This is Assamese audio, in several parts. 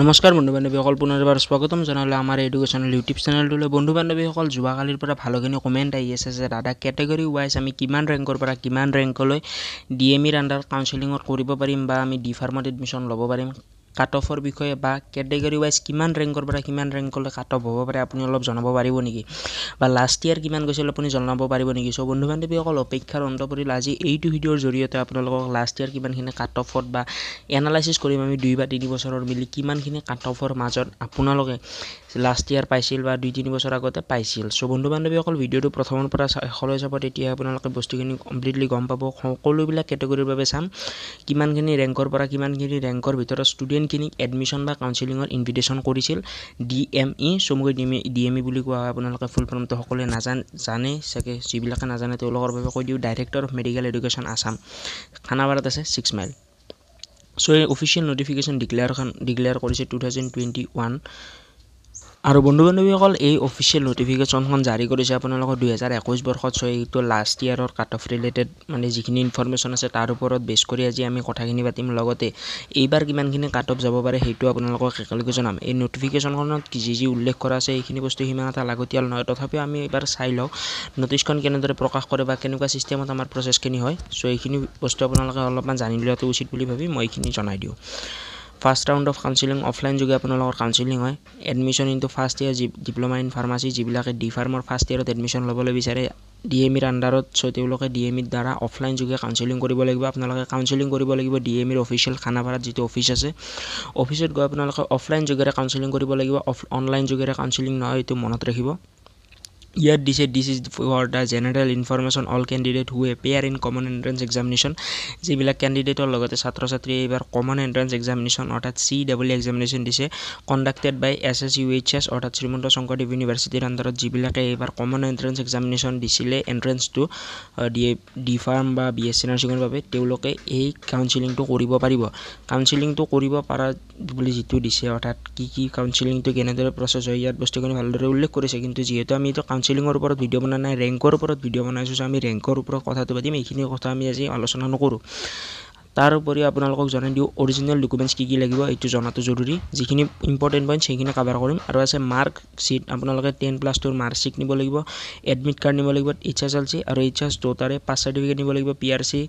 নমস্কাৰ বন্ধু বান্ধৱীসকল পুনৰবাৰ স্বাগতম জনালোঁ আমাৰ এডুকেশ্যনেল ইউটিউব চেনেলটোলৈ বন্ধু বান্ধৱীসকল যোৱাকালিৰ পৰা ভালেখিনি কমেণ্ট আহি আছে যে দাদা কেটেগৰী ৱাইজ আমি কিমান ৰেংকৰ পৰা কিমান ৰেংকলৈ ডি এম ইৰ আণ্ডাৰত কাউঞ্চেলিঙত কৰিব পাৰিম বা আমি ডি ফাৰ্মত এডমিশ্যন ল'ব পাৰিম কাট অফৰ বিষয়ে বা কেটেগৰী ৱাইজ কিমান ৰেংকৰ পৰা কিমান ৰেংকলৈ কাট অফ হ'ব পাৰে আপুনি অলপ জনাব পাৰিব নেকি বা লাষ্ট ইয়াৰ কিমান গৈছিল আপুনি জনাব পাৰিব নেকি চ' বন্ধু বান্ধৱীসকল অপেক্ষাৰ অন্ত পৰিল আজি এইটো ভিডিঅ'ৰ জৰিয়তে আপোনালোকক লাষ্ট ইয়াৰ কিমানখিনি কাট অফত বা এনালাইচিছ কৰিম আমি দুই বা তিনি বছৰৰ মিলি কিমানখিনি কাট অফৰ মাজত আপোনালোকে লাষ্ট ইয়াৰ পাইছিল বা দুই তিনি বছৰ আগতে পাইছিল চ' বন্ধু বান্ধৱীসকল ভিডিঅ'টো প্ৰথমৰ পৰা শেষলৈ চাব তেতিয়া আপোনালোকে বস্তুখিনি কমপ্লিটলি গম পাব সকলোবিলাক কেটেগৰীৰ বাবে চাম কিমানখিনি ৰেংকৰ পৰা কিমানখিনি ৰেংকৰ ভিতৰত ষ্টুডেণ্ট ষ্টুডেণ্টখিনিক এডমিশ্যন বা কাউন্সিলিঙৰ ইনভিটেশ্যন কৰিছিল ডি এম ই চমুকৈ ডিম ডি এম ই বুলি কোৱা হয় আপোনালোকে ফুল ফৰ্মটো সকলোৱে নাজান জানে চাগে যিবিলাকে নাজানে তেওঁলোকৰ বাবে কৈ দিওঁ director of medical education Assam খানাবাৰত আছে ছিক্স মাইল চ' এই অফিচিয়েল নটিফিকেশ্যন ডিক্লেয়াৰখন ডিক্লেয়াৰ কৰিছে টু থাউজেণ্ড টুৱেণ্টি ওৱান আৰু বন্ধু বান্ধৱীসকল এই অফিচিয়েল ন'টিফিকেশ্যনখন জাৰি কৰিছে আপোনালোকৰ দুহেজাৰ একৈছ বৰ্ষত ছ' এইটো লাষ্ট ইয়াৰৰ কাট অফ ৰিলেটেড মানে যিখিনি ইনফৰ্মেশ্যন আছে তাৰ ওপৰত বেছ কৰি আজি আমি কথাখিনি পাতিম লগতে এইবাৰ কিমানখিনি কাট অফ যাব পাৰে সেইটো আপোনালোকক একেলগে জনাম এই ন'টিফিকেশ্যনখনত যি যি উল্লেখ কৰা আছে এইখিনি বস্তু সিমান এটা লাগতিয়াল নহয় তথাপিও আমি এইবাৰ চাই লওঁ ন'টিচখন কেনেদৰে প্ৰকাশ কৰে বা কেনেকুৱা ছিষ্টেমত আমাৰ প্ৰচেছখিনি হয় ছ' এইখিনি বস্তু আপোনালোকে অলপমান জানি লোৱাটো উচিত বুলি ভাবি মই এইখিনি জনাই দিওঁ first round of counselling offline যোগে আপোনালোকৰ কাউঞ্চিলিং হয় এডমিশ্যন ইনটো ফাৰ্ষ্ট ইয়াৰ যি ডিপ্ল'মা ইন ফাৰ্মাচী যিবিলাকে ডি ফাৰ্মৰ ফাৰ্ষ্ট ইয়াৰত এডমিশ্যন ল'বলৈ বিচাৰে ডি এম ইৰ আণ্ডাৰত চ' তেওঁলোকে ডি এম ইৰ দ্বাৰা অফলাইন যোগে কাউঞ্চিলিং কৰিব লাগিব আপোনালোকে কাউঞ্চিলিং কৰিব লাগিব ডি এম ইৰ অফিচিয়েল খানাপাৰাত যিটো অফিচ আছে অফিচত গৈ আপোনালোকে অফলাইন যোগেৰে কাউঞ্চিলিং কৰিব লাগিব অফ অনলাইন যোগেৰে কাউঞ্চিলিং নহয় এইটো মনত ৰাখিব ইয়াত দিছে this is for the general information all candidate who appear in common entrance examination যিবিলাক কেণ্ডিডেটৰ লগতে ছাত্ৰ ছাত্ৰীয়ে এইবাৰ কমন এণ্ট্ৰেঞ্চ এক্সামিনেশ্যন অৰ্থাৎ চি ডাব্লিউ এক্সামিনেশ্যন দিছে conducted by S S U H S অৰ্থাৎ শ্ৰীমন্ত শংকৰদেৱ ইউনিভাৰ্চিটিৰ আণ্ডাৰত যিবিলাকে এইবাৰ কমন এণ্ট্ৰেঞ্চ এক্সামিনেশ্যন দিছিলে এণ্ট্ৰেঞ্চটো ডি ডি ফাৰ্ম বা বি এছ চি নাৰ্ছিঙৰ বাবে তেওঁলোকে এই কাউঞ্চিলিংটো কৰিব পাৰিব কাউঞ্চিলিংটো কৰিব পৰা বুলি যিটো দিছে অৰ্থাৎ কি কি কাউঞ্চিলিংটো কেনেদৰে প্ৰচেছ হয় ইয়াত বস্তুখিনি ভালদৰে উল্লেখ কৰিছে কিন্তু যিহেতু আমি এইটো কাউঞ্চেলিঙৰ ওপৰত ভিডিঅ' বনোৱা নাই ৰেংকৰ ওপৰত ভিডিঅ' বনাইছোঁ আমি ৰেংকৰ ওপৰত কথাটো পাতিম এইখিনি কথা আমি আজি আলোচনা নকৰোঁ তাৰ উপৰিও আপোনালোকক জনাই দিওঁ অৰিজিনেল ডকুমেণ্টছ কি কি লাগিব এইটো জনাটো জৰুৰী যিখিনি ইম্পৰ্টেণ্ট পইণ্ট সেইখিনি কাভাৰ কৰিম আৰু আছে মাৰ্ক শ্বিট আপোনালোকে টেন প্লাছ টুৰ মাৰ্কশ্বীট নিব লাগিব এডমিট কাৰ্ড নিব লাগিব এইচ এছ এল চি আৰু এইচ এছ দুটাৰে পাছ চাৰ্টিফিকেট নিব লাগিব P R C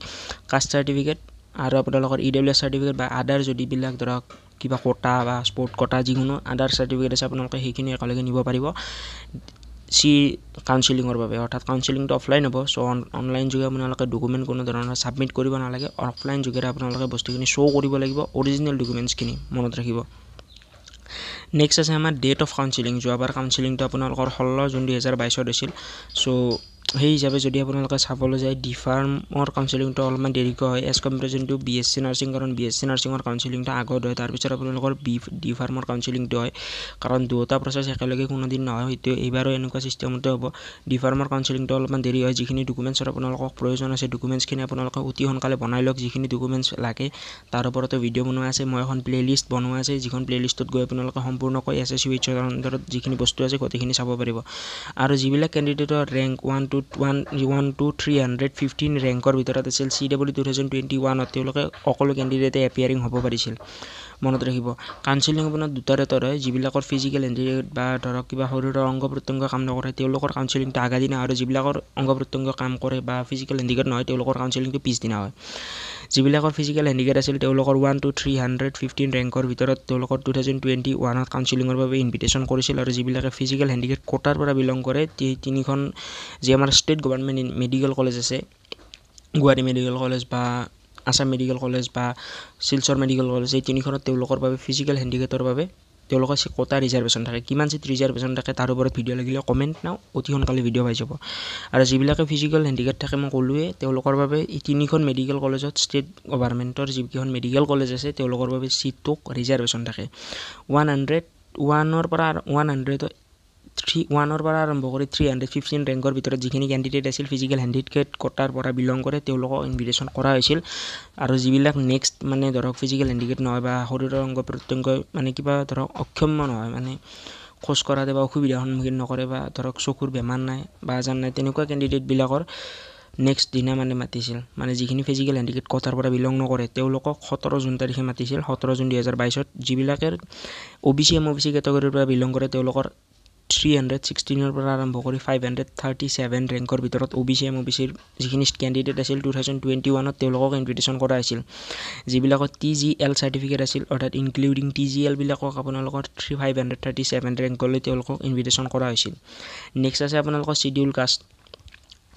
caste certificate আৰু আপোনালোকৰ ই ডব্লিউ এছ চাৰ্টিফিকেট বা আদাৰ যদিবিলাক ধৰক কিবা কটা বা স্পৰ্ট কটা যিকোনো আদাৰ চাৰ্টিফিকেট আছে আপোনালোকে সেইখিনি একেলগে নিব পাৰিব চি কাউঞ্চিলিঙৰ বাবে অৰ্থাৎ কাউঞ্চিলিংটো অফলাইন হ'ব চ' অনলাইন যোগে আপোনালোকে ডকুমেণ্ট কোনো ধৰণৰ ছাবমিট কৰিব নালাগে অফলাইন যোগেৰে আপোনালোকে বস্তুখিনি শ্ব' কৰিব লাগিব অৰিজিনেল ডকুমেণ্টছখিনি মনত ৰাখিব নেক্সট আছে আমাৰ ডেট অফ কাউঞ্চিলিং যোৱাবাৰ কাউঞ্চিলিংটো আপোনালোকৰ ষোল্ল জুন দুহেজাৰ বাইছত হৈছিল চ' সেই হিচাপে যদি আপোনালোকে চাবলৈ যায় ডি ফাৰ্মৰ কাউঞ্চেলিংটো অলপমান দেৰিকৈ হয় এজ কম্পেৰ যোনটো বি এছ চি নাৰ্ছিং কাৰণ বি এছ চি নাৰ্ছিঙৰ কাউঞ্চেলিংটো আগত হয় তাৰপিছত আপোনালোকৰ বি ডি ডিফাৰ্মৰ কাউঞ্চেলিংটো হয় কাৰণ দুয়োটা প্ৰচেছ একেলগে কোনোদিন নহয় সেইটো এইবাৰো এনেকুৱা ছিষ্টেমতে হ'ব ডি ফাৰ্মৰ কাউঞ্চেলিংটো অলপমান দেৰি হয় যিখিনি ডকুমেণ্টছৰ আপোনালোকক প্ৰয়োজন আছে ডকুমেণ্টছখিনি আপোনালোকে অতি সোনকালে বনাই লওক যিখিনি ডকুমেণ্টছ লাগে তাৰ ওপৰতো ভিডিঅ' বনোৱা আছে মই এখন প্লে' লিষ্ট বনোৱা আছে যিখন প্লে' লিষ্টত গৈ আপোনালোকে সম্পূৰ্ণকৈ এছ এছ ইউ এইচৰ অণ্ডাৰত যিখিনি বস্তু আছে গোটেইখিনি চাব পাৰিব আৰু যিবিলাক কেণ্ডিডেটৰ rank one two one one two three hundred fifteen ৰেংকৰ ভিতৰত আছিল C W two thousand twenty ওৱানত তেওঁলোকে সকলো কেণ্ডিডেটে এপিয়াৰিং হ'ব পাৰিছিল মনত ৰাখিব কাউঞ্চেলিং আপোনাৰ দুটাৰে তৰে যিবিলাকৰ ফিজিকেল ইঞ্জুৰি বা ধৰক কিবা শৰীৰৰ অংগ প্ৰত্যংগ কাম নকৰে তেওঁলোকৰ কাউঞ্চেলিংটো দিনা আৰু যিবিলাকৰ অংগ প্ৰত্যংগ কাম কৰে বা ফিজিকেল হেণ্ডিকেট নহয় তেওঁলোকৰ কাউঞ্চেলিংটো পিছদিনা হয় যিবিলাকৰ ফিজিকেল হেণ্ডিকেট আছিল তেওঁলোকৰ one two three hundred fifteen ৰেংকৰ ভিতৰত তেওঁলোকৰ টু থাউজেণ্ড টুৱেণ্টি ওৱানত কাউঞ্চেলিঙৰ বাবে ইনভিটেশ্যন কৰিছিল আৰু যিবিলাকে ফিজিকেল হেণ্ডিকেট কোটাৰ পৰা বিলং কৰে সেই তিনিখন যি আমাৰ ষ্টেট গভৰ্ণমেণ্ট মেডিকেল কলেজ আছে গুৱাহাটী মেডিকেল কলেজ বা আছাম মেডিকেল কলেজ বা শিলচৰ মেডিকেল কলেজ এই তিনিখনত তেওঁলোকৰ বাবে ফিজিকেল হেণ্ডিকেটৰ বাবে তেওঁলোকৰ চি কটা ৰিজাৰ্ভেশ্যন থাকে কিমান চিট ৰিজাৰ্ভেশ্যন থাকে তাৰ ওপৰত ভিডিঅ' লাগিলে কমেণ্ট নাও অতি সোনকালে ভিডিঅ' পাই যাব আৰু যিবিলাকে ফিজিকেল হেণ্ডিকেট থাকে মই ক'লোৱে তেওঁলোকৰ বাবে এই তিনিখন মেডিকেল কলেজত ষ্টেট গভাৰ্মেণ্টৰ যিকেইখন মেডিকেল কলেজ আছে তেওঁলোকৰ বাবে চিটটোক ৰিজাৰ্ভেশ্যন থাকে ওৱান হাণ্ড্ৰেড ওৱানৰ পৰা ওৱান হাণ্ড্ৰেডত থ্ৰী ওৱানৰ পৰা আৰম্ভ কৰি থ্ৰী হাণ্ড্ৰেড ফিফটিন ৰেংকৰ ভিতৰত যিখিনি কেণ্ডিডেট আছিল ফিজিকেল হেণ্ডিকেপ কটাৰ পৰা বিলং কৰে তেওঁলোকক ইনভিটেশ্যন কৰা হৈছিল আৰু যিবিলাক নেক্সট মানে ধৰক ফিজিকেল হেণ্ডিকেপ নহয় বা শৰীৰৰ অংগ প্ৰত্যংগ মানে কিবা ধৰক অক্ষম্য নহয় মানে খোজ কৰাতে বা অসুবিধাৰ সন্মুখীন নকৰে বা ধৰক চকুৰ বেমাৰ নাই বা যান নাই তেনেকুৱা কেণ্ডিডেটবিলাকৰ নেক্সট দিনা মানে মাতিছিল মানে যিখিনি ফিজিকেল হেণ্ডিকেপ কটাৰ পৰা বিলং নকৰে তেওঁলোকক সোতৰ জুন তাৰিখে মাতিছিল সোতৰ জুন দুহেজাৰ বাইছত যিবিলাকে O' B C M O' B C কেটেগৰীৰ পৰা বিলং কৰে তেওঁলোকৰ থ্ৰী হাণ্ড্ৰেড ছিক্সটিনৰ পৰা আৰম্ভ কৰি ফাইভ হাণ্ড্ৰেড থাৰ্টি ছেভেন ৰেংকৰ ভিতৰত O' B C M O' B চিৰ যিখিনি কেণ্ডিডেট আছিল টু থাউজেণ্ড টুৱেণ্টি ওৱানত তেওঁলোকক ইনভিটেশ্যন কৰা হৈছিল যিবিলাকত টি জি এল চাৰ্টিফিকেট আছিল অৰ্থাৎ ইনক্লুডিং টি জি এলবিলাকক আপোনালোকৰ three five hundred thirty seven ৰেংকলৈ তেওঁলোকক ইনভিটেশ্যন কৰা হৈছিল নেক্সট আছে আপোনালোকৰ শ্বিডিউল কাষ্ট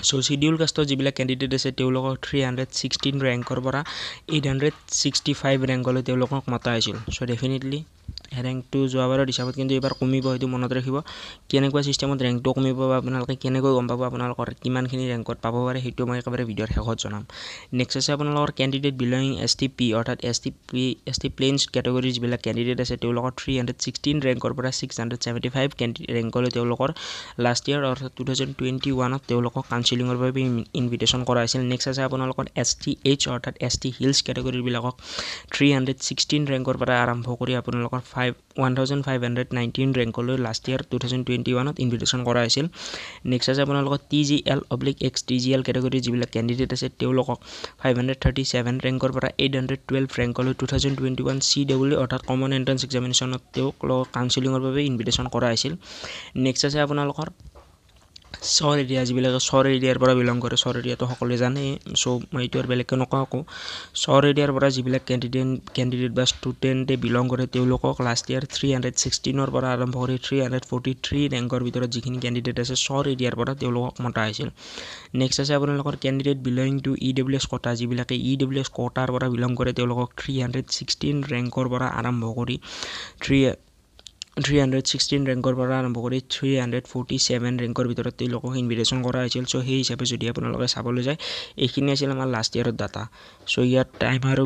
চ' শ্বিডিউল কাষ্টৰ যিবিলাক কেণ্ডিডেট আছে তেওঁলোকৰ থ্ৰী হাণ্ড্ৰেড ছিক্সটিন ৰেংকৰ পৰা এইট হাণ্ড্ৰেড ছিক্সটি ফাইভ ৰেংকলৈ তেওঁলোকক মতা হৈছিল চ' ডেফিনেটলি ৰেংকটো যোৱাবাৰৰ হিচাপত কিন্তু এইবাৰ কমিব সেইটো মনত ৰাখিব কেনেকুৱা ছিষ্টেমত ৰেংকটো কমিব বা আপোনালোকে কেনেকৈ গম পাব আপোনালোকৰ কিমানখিনি ৰেংকত পাব পাৰে সেইটো মই একেবাৰে ভিডিঅ'ৰ শেষত জনাম নেক্সট আছে আপোনালোকৰ candidate belonging S T P অৰ্থাৎ S T P S T plains category যিবিলাক কেণ্ডিডেট আছে তেওঁলোকৰ থ্ৰী হাণ্ড্ৰেড ছিক্সটিন ৰেংকৰ পৰা ছিক্স হাণ্ড্ৰেড ছেভেণ্টি ফাইভ কেণ্ডি ৰেংকলৈ তেওঁলোকৰ লাষ্ট ইয়াৰ অৰ্থাৎ টু থাউজেণ্ড টুৱেণ্টি ওৱানত তেওঁলোকক কাউঞ্চিলিঙৰ বাবে ইনভিটেশ্যন কৰা হৈছিল নেক্সট আছে আপোনালোকৰ এছ টি এইচ অৰ্থাৎ এছ টি হিলছ কেটেগৰিবিলাকক থ্ৰী হাণ্ড্ৰেড ছিক্সটিন ৰেংকৰ পৰা আৰম্ভ কৰি আপোনালোকৰ five one thousand five hundred nineteen ৰেংকলৈ last year two thousand twenty ওৱানত ইনভিটেশ্যন কৰা হৈছিল নেক্সট আছে আপোনালোকৰ T G L oblique X T G L কেটেগৰীৰ যিবিলাক কেণ্ডিডেট আছে তেওঁলোকক ফাইভ হাণ্ড্ৰেড থাৰ্টি ছেভেন ৰেংকৰ পৰা এইট হাণ্ড্ৰেড টুৱেলভ ৰেংকলৈ two thousand twenty one C W অৰ্থাৎ কমন এণ্ট্ৰেঞ্চ এক্সামিনেশ্যনত তেওঁক লগত কাউঞ্চেলিঙৰ বাবে ইনভিটেশ্যন কৰা হৈছিল নেক্সট আছে আপোনালোকৰ চৰ এৰিয়া যিবিলাকে চৰ এৰিয়াৰ পৰা বিলং কৰে চৰ এৰিয়াটো সকলোৱে জানেই চ' মই এইটো আৰু বেলেগকৈ নকওঁ চৰ এৰিয়াৰ পৰা যিবিলাক কেণ্ডিডেট কেণ্ডিডেট বা ষ্টুডেণ্টে বিলং কৰে তেওঁলোকক লাষ্ট ইয়াৰ থ্ৰী হাণ্ড্ৰেড ছিক্সটিনৰ পৰা আৰম্ভ কৰি থ্ৰী হাণ্ড্ৰেড ফৰ্টি থ্ৰী ৰেংকৰ ভিতৰত যিখিনি কেণ্ডিডেট আছে চৰ এৰিয়াৰ পৰা তেওঁলোকক মতা হৈছিল নেক্সট আছে আপোনালোকৰ candidate belonging to E W S কটা যিবিলাকে ই ডব্লিউ এছ কটাৰ পৰা বিলং কৰে তেওঁলোকক থ্ৰী হাণ্ড্ৰেড ছিক্সটিন ৰেংকৰ পৰা আৰম্ভ কৰি থ্ৰী থ্ৰী হাণ্ড্ৰেড ছিক্সটিন ৰেংকৰ পৰা আৰম্ভ কৰি থ্ৰী হাণ্ড্ৰেড ফৰ্টি ছেভেন ৰেংকৰ ভিতৰত তেওঁলোকক ইনভিটেশ্যন কৰা হৈছিল চ' সেই হিচাপে যদি আপোনালোকে চাবলৈ যায় এইখিনি আছিল আমাৰ লাষ্ট ইয়েৰৰ ডাটা চ' ইয়াত টাইম আৰু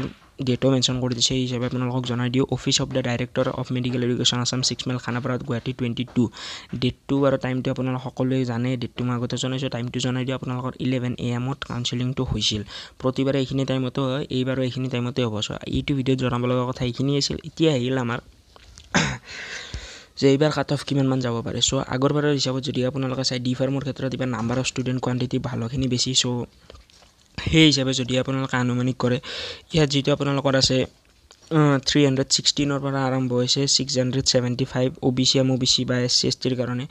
ডেটো মেনশ্যন কৰি দিছে সেই হিচাপে আপোনালোকক জনাই দিওঁ office of the director of medical education Assam six mile খানাপাৰাত গুৱাহাটী টুৱেণ্টি টু ডেটটো আৰু টাইমটো আপোনালোক সকলোৱে জানে ডেটটো মই আগতে জনাইছোঁ টাইমটো জনাই দিওঁ আপোনালোকৰ ইলেভেন এ এমত কাউঞ্চেলিংটো হৈছিল প্ৰতিবাৰে এইখিনি টাইমতে হয় এইবাৰো এইখিনি টাইমতে হ'ব চ' এইটো ভিডিঅ'ত জনাব লগা কথা এইখিনি আছিল এতিয়া আহিল আমাৰ যে এইবাৰ কাট অফ কিমানমান যাব পাৰে চ' আগৰবাৰৰ হিচাপত যদি আপোনালোকে চাই ডি ফাৰ্মৰ ক্ষেত্ৰত এইবাৰ নাম্বাৰ অফ ষ্টুডেণ্ট কোৱান্টিটি ভালখিনি বেছি চ' সেই হিচাপে যদি আপোনালোকে আনুমানিক কৰে ইয়াত যিটো আপোনালোকৰ আছে থ্ৰী হাণ্ড্ৰেড ছিক্সটিনৰ পৰা আৰম্ভ হৈছে six hundred seventy five O' B C M O' B C বা এছ চি এছ টিৰ কাৰণে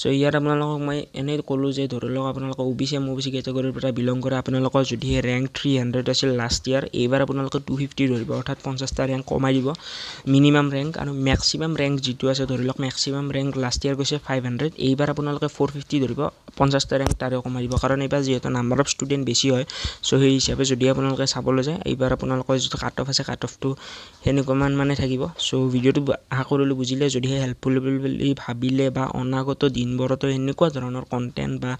চ' ইয়াত আপোনালোকক মই এনেই ক'লোঁ যে ধৰি লওক আপোনালোকে O' B C M O' B C কেটেগৰীৰ পৰা বিলং কৰে আপোনালোকৰ যদিহে ৰেংক থ্ৰী হাণ্ড্ৰেড আছিল লাষ্ট ইয়াৰ এইবাৰ আপোনালোকে টু ফিফটি ধৰিব অৰ্থাৎ পঞ্চাছটা ৰেংক কমাই দিব মিনিমাম ৰেংক আৰু মেক্সিমাম ৰেংক যিটো আছে ধৰি লওক মেক্সিমাম ৰেংক লাষ্ট ইয়াৰ গৈছে ফাইভ হাণ্ড্ৰেড এইবাৰ আপোনালোকে ফ'ৰ ফিফটি ধৰিব পঞ্চাছটা ৰেংক তাৰে কমাই দিব কাৰণ এইবাৰ যিহেতু নাম্বাৰ অফ ষ্টুডেণ্ট বেছি হয় চ' সেই হিচাপে যদি আপোনালোকে চাবলৈ যায় এইবাৰ আপোনালোকৰ যিটো কাট অফ আছে কাট অফটো সেনেকুৱামান মানে থাকিব চ' ভিডিঅ'টো আশা কৰিলোঁ বুজিলে যদিহে হেল্পফুল বুলি ভাবিলে বা অনাগত দিনবোৰতো এনেকুৱা ধৰণৰ কণ্টেণ্ট বা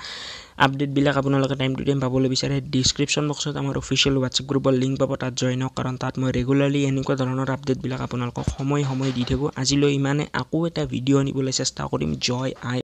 আপডেটবিলাক আপোনালোকে টাইম টু টাইম পাবলৈ বিচাৰে ডিছক্ৰিপশ্যন বক্সত আমাৰ অফিচিয়েল হোৱাটছএপ গ্ৰুপৰ লিংক পাব তাত জইন হওক কাৰণ তাত মই ৰেগুলাৰলি এনেকুৱা ধৰণৰ আপডেটবিলাক আপোনালোকক সময়ে সময়ে দি থাকোঁ আজিলৈ ইমানে আকৌ এটা ভিডিঅ' আনিবলৈ চেষ্টা কৰিম জয় আই